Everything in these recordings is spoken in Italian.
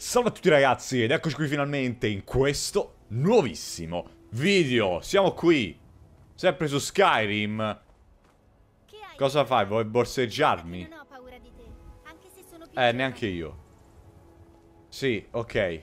Salve a tutti ragazzi ed eccoci qui finalmente in questo nuovissimo video Siamo qui, sempre su Skyrim Cosa fai? Vuoi borseggiarmi? Eh, neanche io Sì, ok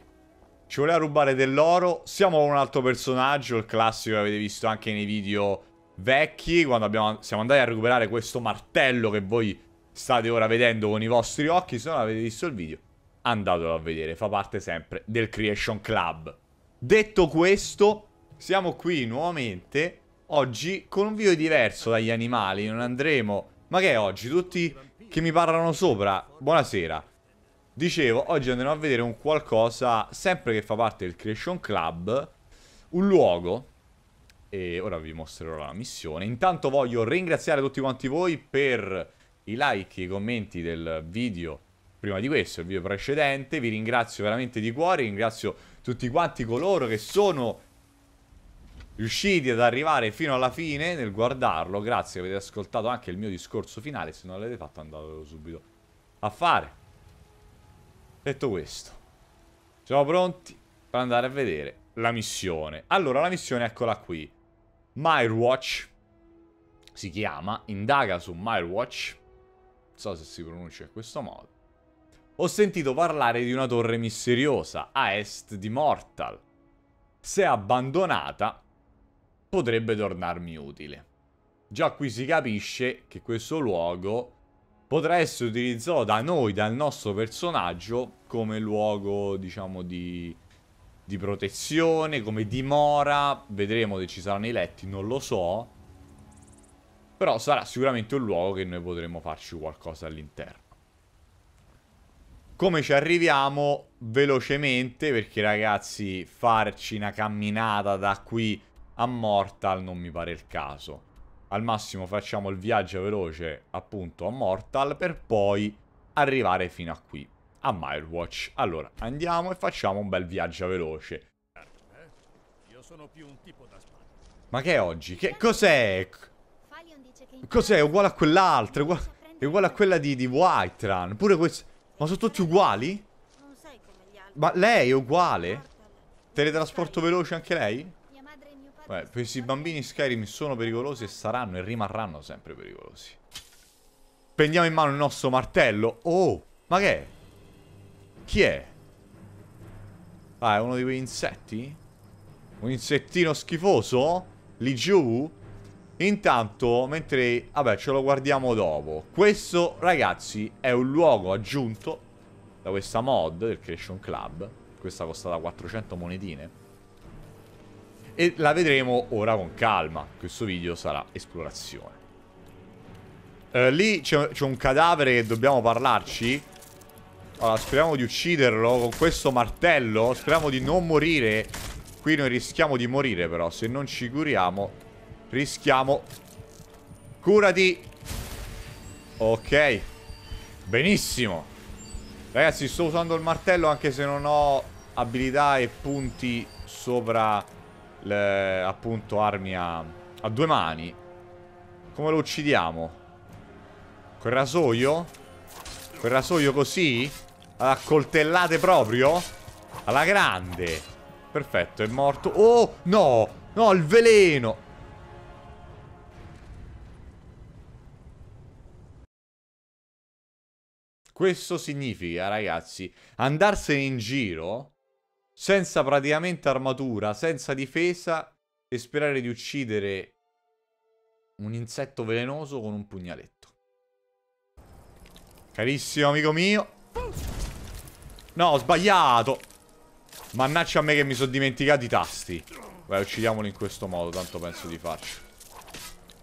Ci voleva rubare dell'oro Siamo un altro personaggio, il classico che avete visto anche nei video vecchi Quando abbiamo, siamo andati a recuperare questo martello che voi state ora vedendo con i vostri occhi Se non avete visto il video andatelo a vedere, fa parte sempre del Creation Club. Detto questo, siamo qui nuovamente, oggi con un video diverso dagli animali, non andremo... Ma che è oggi? Tutti che mi parlano sopra? Buonasera. Dicevo, oggi andremo a vedere un qualcosa, sempre che fa parte del Creation Club, un luogo e ora vi mostrerò la missione. Intanto voglio ringraziare tutti quanti voi per i like, i commenti del video prima di questo, il video precedente. Vi ringrazio veramente di cuore, ringrazio tutti quanti coloro che sono riusciti ad arrivare fino alla fine nel guardarlo. Grazie, avete ascoltato anche il mio discorso finale. Se non l'avete fatto, andatelo subito a fare. Detto questo, siamo pronti per andare a vedere la missione. Allora, la missione eccola qui. Mirewatch si chiama, indaga su Mirewatch. Non so se si pronuncia in questo modo ho sentito parlare di una torre misteriosa a est di Mortal. Se abbandonata, potrebbe tornarmi utile. Già qui si capisce che questo luogo potrà essere utilizzato da noi, dal nostro personaggio, come luogo, diciamo, di, di protezione, come dimora. Vedremo se ci saranno i letti, non lo so. Però sarà sicuramente un luogo che noi potremo farci qualcosa all'interno. Come ci arriviamo? Velocemente, perché ragazzi, farci una camminata da qui a Mortal non mi pare il caso. Al massimo facciamo il viaggio veloce appunto a Mortal per poi arrivare fino a qui, a Milewatch. Allora, andiamo e facciamo un bel viaggio veloce. Ma che è oggi? Che cos'è? Cos'è? Uguale a quell'altra, È uguale a quella di, di Whiterun. Pure questo... Ma sono tutti uguali? Ma lei è uguale? Teletrasporto veloce anche lei? Beh, questi bambini Skyrim sono pericolosi e saranno e rimarranno sempre pericolosi. Prendiamo in mano il nostro martello. Oh, ma che è? Chi è? Ah, è uno di quegli insetti? Un insettino schifoso? Lì giù? Intanto, mentre... Vabbè, ce lo guardiamo dopo. Questo, ragazzi, è un luogo aggiunto da questa mod del Creation Club. Questa costata 400 monetine. E la vedremo ora con calma. Questo video sarà esplorazione. Eh, lì c'è un cadavere che dobbiamo parlarci. Allora, speriamo di ucciderlo con questo martello. Speriamo di non morire. Qui noi rischiamo di morire, però. Se non ci curiamo... Rischiamo. Curati. Ok. Benissimo. Ragazzi, sto usando il martello anche se non ho abilità e punti sopra le, appunto armi a, a due mani. Come lo uccidiamo? Col rasoio? Col rasoio così? A coltellate proprio? Alla grande. Perfetto, è morto. Oh, no! No, il veleno! Questo significa, ragazzi, andarsene in giro senza praticamente armatura, senza difesa e sperare di uccidere un insetto velenoso con un pugnaletto. Carissimo amico mio. No, ho sbagliato. Mannaccia a me che mi sono dimenticato i tasti. Beh, uccidiamolo in questo modo, tanto penso di farci.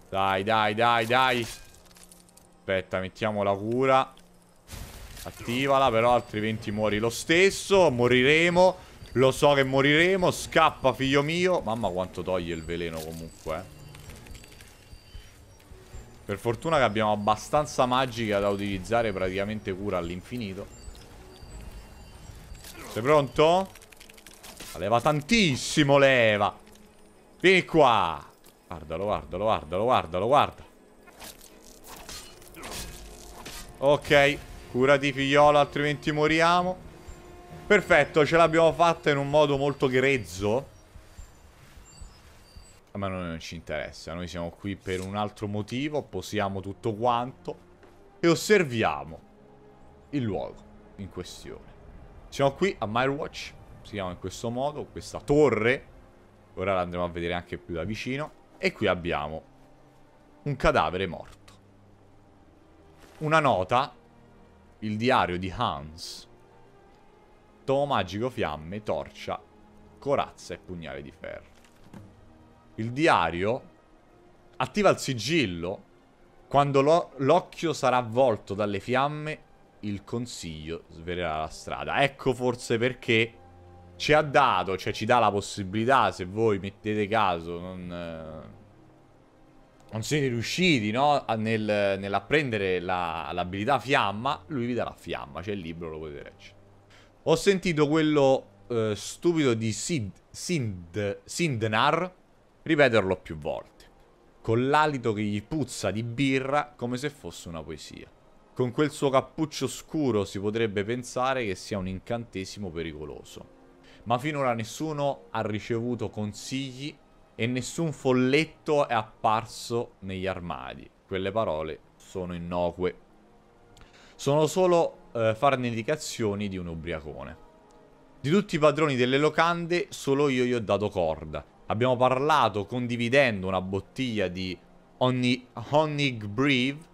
Dai, dai, dai, dai. Aspetta, mettiamo la cura. Attivala però, altrimenti muori lo stesso. Moriremo. Lo so che moriremo. Scappa, figlio mio. Mamma quanto toglie il veleno comunque. Eh. Per fortuna che abbiamo abbastanza magica da utilizzare praticamente cura all'infinito. Sei pronto? leva tantissimo, leva. Vieni qua. Guardalo, guardalo, guardalo, guardalo, guarda. Ok. Curati figliolo, altrimenti moriamo. Perfetto, ce l'abbiamo fatta in un modo molto grezzo. Ma noi non ci interessa, noi siamo qui per un altro motivo, posiamo tutto quanto e osserviamo il luogo in questione. Siamo qui a Mirewatch, si chiama in questo modo, questa torre, ora la andremo a vedere anche più da vicino, e qui abbiamo un cadavere morto. Una nota il diario di Hans. Tomo magico fiamme, torcia, corazza e pugnale di ferro. Il diario attiva il sigillo. Quando l'occhio sarà avvolto dalle fiamme, il consiglio svelerà la strada. Ecco forse perché ci ha dato, cioè ci dà la possibilità, se voi mettete caso, non... Eh non siete riusciti no? Nel, nell'apprendere l'abilità fiamma, lui vi darà fiamma, c'è il libro, lo potete leggere. Ho sentito quello eh, stupido di Sid, Sind, Sindnar ripeterlo più volte, con l'alito che gli puzza di birra come se fosse una poesia. Con quel suo cappuccio scuro si potrebbe pensare che sia un incantesimo pericoloso, ma finora nessuno ha ricevuto consigli e nessun folletto è apparso negli armadi. Quelle parole sono innocue. Sono solo eh, indicazioni di un ubriacone. Di tutti i padroni delle locande, solo io gli ho dato corda. Abbiamo parlato condividendo una bottiglia di Honig Breathe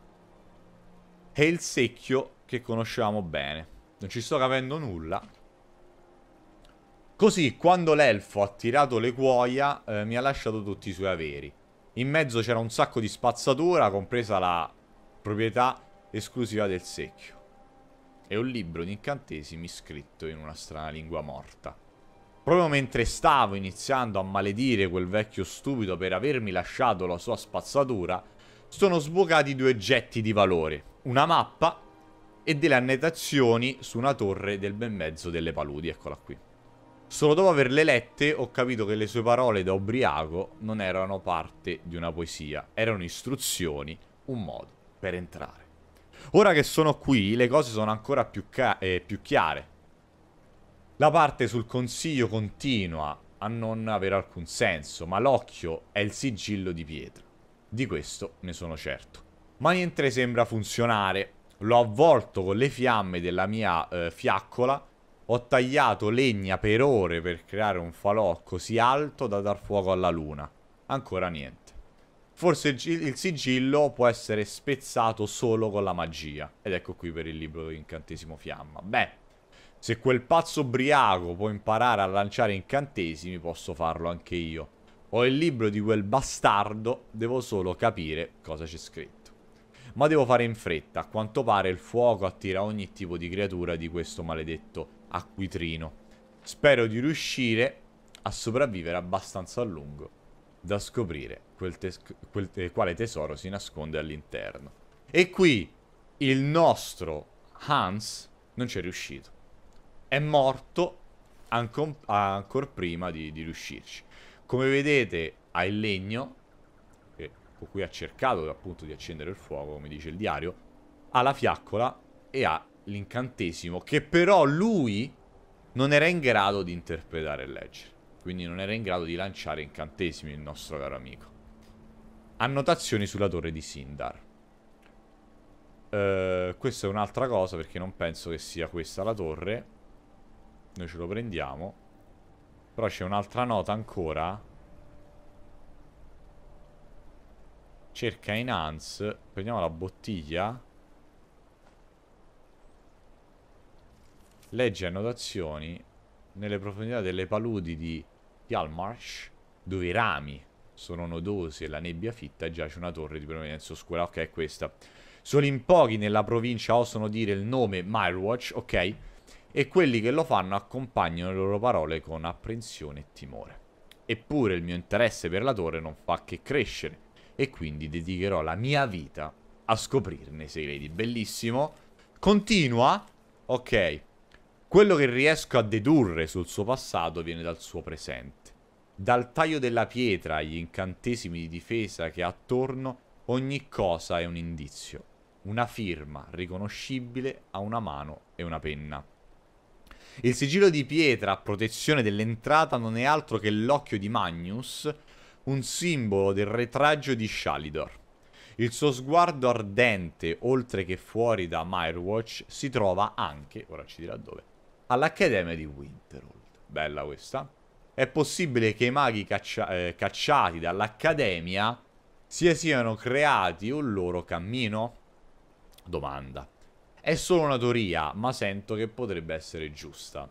e il secchio che conoscevamo bene. Non ci sto capendo nulla, Così, quando l'elfo ha tirato le cuoia, eh, mi ha lasciato tutti i suoi averi. In mezzo c'era un sacco di spazzatura, compresa la proprietà esclusiva del secchio. E un libro di incantesimi scritto in una strana lingua morta. Proprio mentre stavo iniziando a maledire quel vecchio stupido per avermi lasciato la sua spazzatura, sono sbucati due oggetti di valore, una mappa e delle annotazioni su una torre del ben mezzo delle paludi, eccola qui. Solo dopo averle lette ho capito che le sue parole da ubriaco non erano parte di una poesia, erano istruzioni, un modo per entrare. Ora che sono qui le cose sono ancora più, eh, più chiare. La parte sul consiglio continua a non avere alcun senso, ma l'occhio è il sigillo di pietra. Di questo ne sono certo. Ma niente sembra funzionare. L'ho avvolto con le fiamme della mia eh, fiaccola ho tagliato legna per ore per creare un falò così alto da dar fuoco alla luna. Ancora niente. Forse il, sigillo può essere spezzato solo con la magia. Ed ecco qui per il libro di incantesimo fiamma. Beh, se quel pazzo ubriaco può imparare a lanciare incantesimi, posso farlo anche io. Ho il libro di quel bastardo, devo solo capire cosa c'è scritto. Ma devo fare in fretta, a quanto pare il fuoco attira ogni tipo di creatura di questo maledetto acquitrino. Spero di riuscire a sopravvivere abbastanza a lungo da scoprire quel tes quel te quale tesoro si nasconde all'interno. E qui il nostro Hans non ci è riuscito. È morto ancora prima di, di riuscirci. Come vedete ha il legno, che, con cui ha cercato appunto di accendere il fuoco, come dice il diario, ha la fiaccola e ha l'incantesimo che però lui non era in grado di interpretare e leggere. Quindi non era in grado di lanciare incantesimi il nostro caro amico. Annotazioni sulla torre di Sindar. Uh, questa è un'altra cosa perché non penso che sia questa la torre. Noi ce lo prendiamo. Però c'è un'altra nota ancora. Cerca in Hans. Prendiamo la bottiglia. Legge annotazioni nelle profondità delle paludi di Hjalmarsh, dove i rami sono nodosi e la nebbia fitta, giace una torre di provenienza oscura. Ok, è questa. Solo in pochi nella provincia osano dire il nome Mirewatch, ok? E quelli che lo fanno accompagnano le loro parole con apprensione e timore. Eppure il mio interesse per la torre non fa che crescere e quindi dedicherò la mia vita a scoprirne i segreti. Bellissimo. Continua. Ok. Quello che riesco a dedurre sul suo passato viene dal suo presente. Dal taglio della pietra agli incantesimi di difesa che ha attorno, ogni cosa è un indizio, una firma riconoscibile a una mano e una penna. Il sigillo di pietra a protezione dell'entrata non è altro che l'occhio di Magnus, un simbolo del retraggio di Shalidor. Il suo sguardo ardente, oltre che fuori da Mirewatch, si trova anche, ora ci dirà dove, all'Accademia di Winterhold. Bella questa. È possibile che i maghi caccia eh, cacciati dall'Accademia si siano creati un loro cammino? Domanda. È solo una teoria, ma sento che potrebbe essere giusta.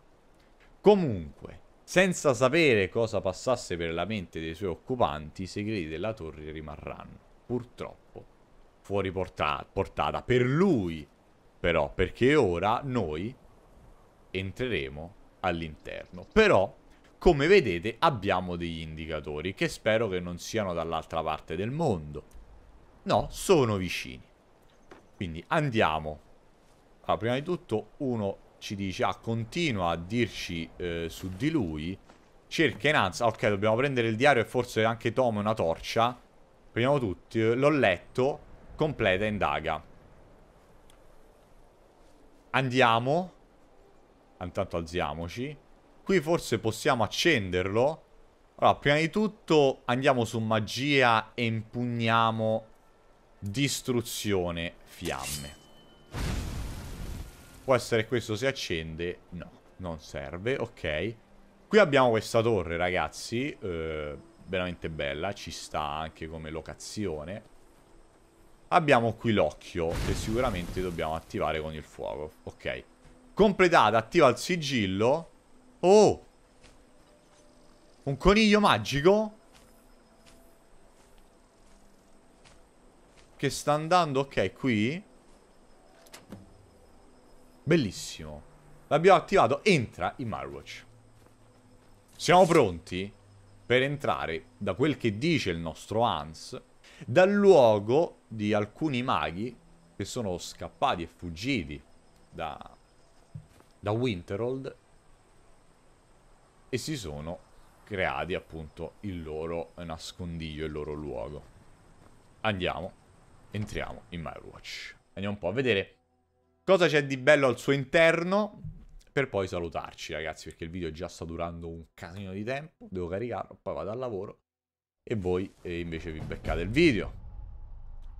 Comunque, senza sapere cosa passasse per la mente dei suoi occupanti, i segreti della torre rimarranno, purtroppo, fuori portata. Per lui, però, perché ora noi entreremo all'interno. Però, come vedete, abbiamo degli indicatori che spero che non siano dall'altra parte del mondo. No, sono vicini. Quindi andiamo. Allora, ah, prima di tutto uno ci dice, ah, continua a dirci eh, su di lui. Cerca in ansia. Ok, dobbiamo prendere il diario e forse anche Tom una torcia. Prendiamo tutti. Eh, l'ho letto. Completa indaga. Andiamo. Intanto alziamoci. Qui forse possiamo accenderlo. Allora, prima di tutto andiamo su magia e impugniamo distruzione fiamme. Può essere questo si accende? No, non serve, ok. Qui abbiamo questa torre, ragazzi. Eh, veramente bella, ci sta anche come locazione. Abbiamo qui l'occhio, che sicuramente dobbiamo attivare con il fuoco. Ok. Completata, attiva il sigillo. Oh! Un coniglio magico? Che sta andando, ok, qui. Bellissimo. L'abbiamo attivato. Entra in Marwatch. Siamo pronti per entrare, da quel che dice il nostro Hans, dal luogo di alcuni maghi che sono scappati e fuggiti da da Winterhold e si sono creati appunto il loro nascondiglio, il loro luogo. Andiamo, entriamo in My Andiamo un po' a vedere cosa c'è di bello al suo interno per poi salutarci ragazzi perché il video già sta durando un casino di tempo, devo caricarlo, poi vado al lavoro e voi eh, invece vi beccate il video.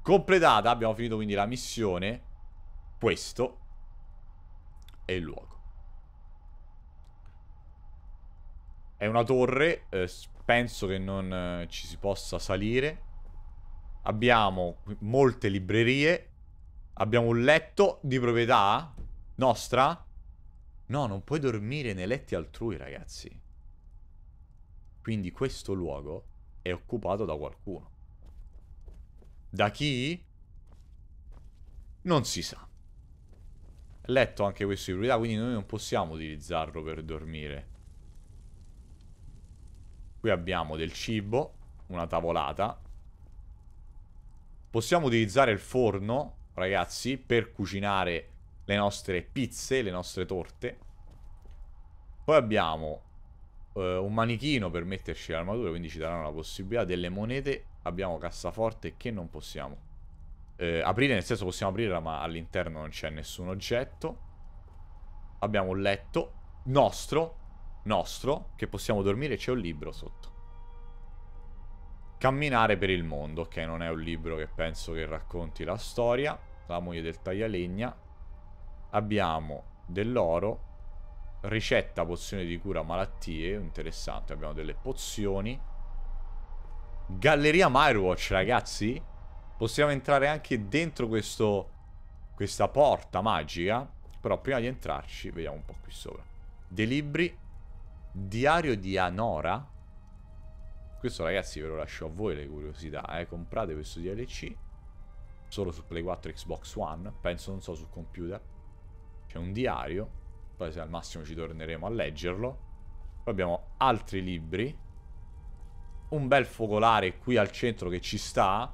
Completata, abbiamo finito quindi la missione, questo e il luogo. È una torre, eh, penso che non eh, ci si possa salire. Abbiamo molte librerie, abbiamo un letto di proprietà nostra. No, non puoi dormire nei letti altrui, ragazzi. Quindi questo luogo è occupato da qualcuno. Da chi? Non si sa letto anche questo di priorità, quindi noi non possiamo utilizzarlo per dormire. Qui abbiamo del cibo, una tavolata. Possiamo utilizzare il forno, ragazzi, per cucinare le nostre pizze, le nostre torte. Poi abbiamo eh, un manichino per metterci l'armatura, quindi ci daranno la possibilità delle monete. Abbiamo cassaforte che non possiamo eh, aprire, nel senso possiamo aprirla, ma all'interno non c'è nessun oggetto. Abbiamo un letto nostro, nostro, che possiamo dormire, c'è un libro sotto. Camminare per il mondo, ok, non è un libro che penso che racconti la storia. La moglie del taglialegna. Abbiamo dell'oro, ricetta pozione di cura malattie, interessante, abbiamo delle pozioni. Galleria Mirewatch, ragazzi. Possiamo entrare anche dentro questo, questa porta magica. Però prima di entrarci, vediamo un po' qui sopra. Dei libri. Diario di Anora. Questo ragazzi ve lo lascio a voi le curiosità, eh. Comprate questo DLC. Solo su Play 4 Xbox One. Penso, non so, sul computer. C'è un diario. Poi se al massimo ci torneremo a leggerlo. Poi abbiamo altri libri. Un bel focolare qui al centro che ci sta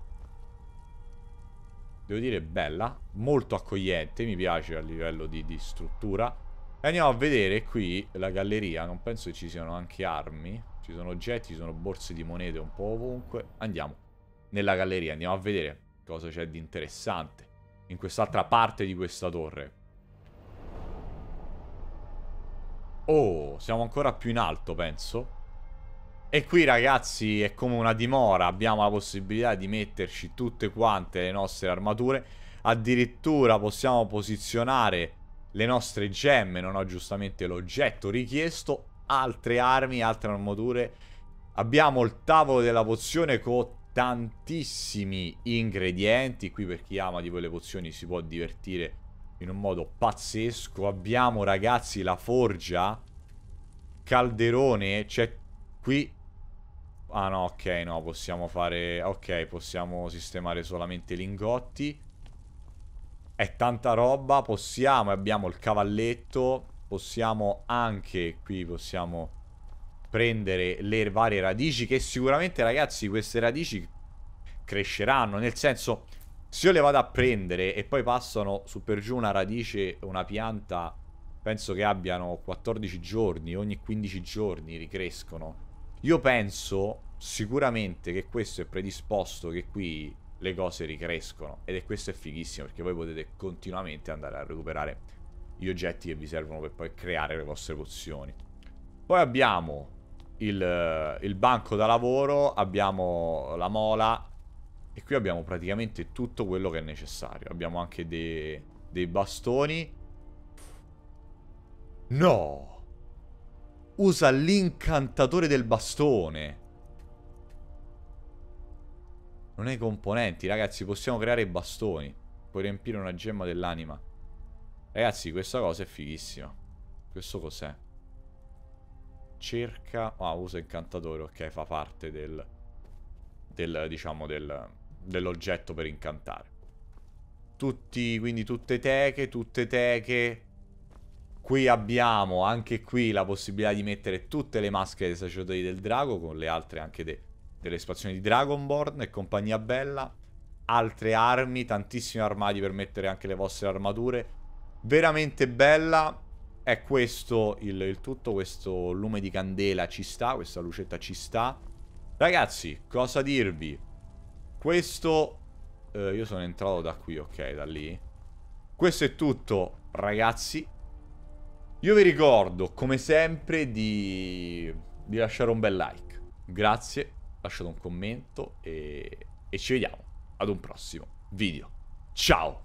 devo dire bella, molto accogliente, mi piace a livello di, di struttura. E andiamo a vedere qui la galleria, non penso che ci siano anche armi, ci sono oggetti, ci sono borse di monete un po' ovunque. Andiamo nella galleria, andiamo a vedere cosa c'è di interessante in quest'altra parte di questa torre. Oh, siamo ancora più in alto, penso. E qui ragazzi è come una dimora, abbiamo la possibilità di metterci tutte quante le nostre armature, addirittura possiamo posizionare le nostre gemme, non ho giustamente l'oggetto richiesto, altre armi, altre armature, abbiamo il tavolo della pozione con tantissimi ingredienti, qui per chi ama di quelle pozioni si può divertire in un modo pazzesco, abbiamo ragazzi la forgia, calderone, c'è cioè, qui Ah no, ok, no, possiamo fare... Ok, possiamo sistemare solamente i lingotti. È tanta roba, possiamo, abbiamo il cavalletto, possiamo anche, qui possiamo prendere le varie radici che sicuramente ragazzi queste radici cresceranno, nel senso se io le vado a prendere e poi passano su per giù una radice, una pianta, penso che abbiano 14 giorni, ogni 15 giorni ricrescono. Io penso sicuramente che questo è predisposto che qui le cose ricrescono ed è questo è fighissimo perché voi potete continuamente andare a recuperare gli oggetti che vi servono per poi creare le vostre pozioni. Poi abbiamo il, il banco da lavoro, abbiamo la mola e qui abbiamo praticamente tutto quello che è necessario. Abbiamo anche dei, dei bastoni. No! usa l'incantatore del bastone. Non hai componenti, ragazzi, possiamo creare bastoni. Puoi riempire una gemma dell'anima. Ragazzi, questa cosa è fighissima. Questo cos'è? Cerca... Ah, usa incantatore, ok, fa parte del... del diciamo, del, dell'oggetto per incantare. Tutti, quindi tutte teche, tutte teche... Qui abbiamo anche qui la possibilità di mettere tutte le maschere dei sacerdoti del drago, con le altre anche de delle spazioni di Dragonborn e compagnia bella. Altre armi, tantissimi armadi per mettere anche le vostre armature. Veramente bella. È questo il, il tutto, questo lume di candela ci sta, questa lucetta ci sta. Ragazzi, cosa dirvi? Questo... Eh, io sono entrato da qui, ok, da lì. Questo è tutto, ragazzi. Io vi ricordo, come sempre, di, di lasciare un bel like. Grazie, lasciate un commento e, e ci vediamo ad un prossimo video. Ciao!